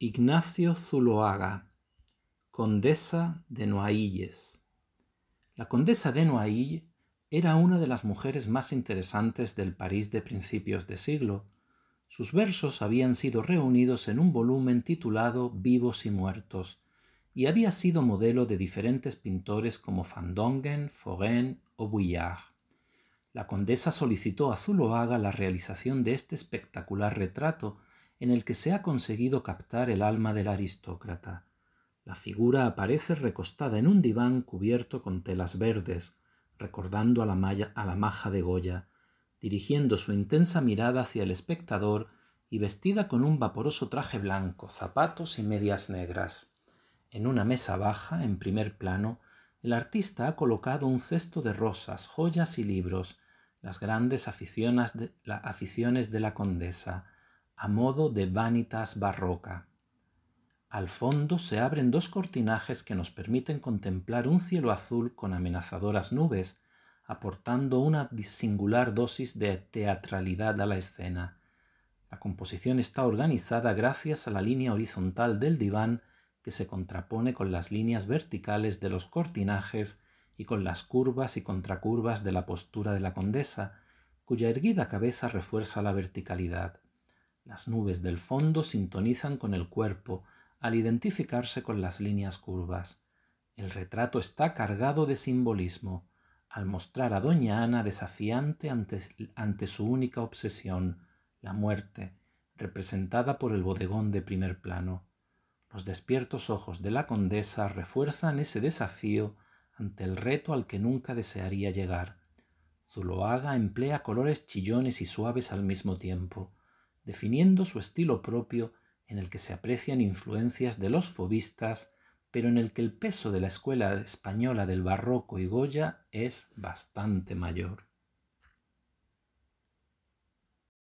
Ignacio Zuloaga, condesa de Noailles. La condesa de Noailles era una de las mujeres más interesantes del París de principios de siglo. Sus versos habían sido reunidos en un volumen titulado Vivos y Muertos, y había sido modelo de diferentes pintores como Fandongen, Foren o Bouillard. La condesa solicitó a Zuloaga la realización de este espectacular retrato, en el que se ha conseguido captar el alma del aristócrata. La figura aparece recostada en un diván cubierto con telas verdes, recordando a la, a la maja de Goya, dirigiendo su intensa mirada hacia el espectador y vestida con un vaporoso traje blanco, zapatos y medias negras. En una mesa baja, en primer plano, el artista ha colocado un cesto de rosas, joyas y libros, las grandes aficiones de la condesa a modo de vanitas barroca. Al fondo se abren dos cortinajes que nos permiten contemplar un cielo azul con amenazadoras nubes, aportando una singular dosis de teatralidad a la escena. La composición está organizada gracias a la línea horizontal del diván que se contrapone con las líneas verticales de los cortinajes y con las curvas y contracurvas de la postura de la condesa, cuya erguida cabeza refuerza la verticalidad. Las nubes del fondo sintonizan con el cuerpo al identificarse con las líneas curvas. El retrato está cargado de simbolismo, al mostrar a Doña Ana desafiante ante, su única obsesión, la muerte, representada por el bodegón de primer plano. Los despiertos ojos de la condesa refuerzan ese desafío ante el reto al que nunca desearía llegar. Zuloaga emplea colores chillones y suaves al mismo tiempo definiendo su estilo propio en el que se aprecian influencias de los fobistas, pero en el que el peso de la escuela española del barroco y Goya es bastante mayor.